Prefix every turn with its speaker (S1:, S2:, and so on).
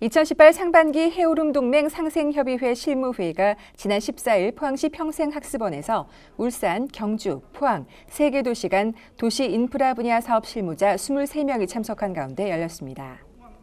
S1: 2018 상반기 해오름 동맹 상생협의회 실무회의가 지난 14일 포항시 평생학습원에서 울산, 경주, 포항 세개 도시 간 도시 인프라 분야 사업 실무자 23명이 참석한 가운데 열렸습니다.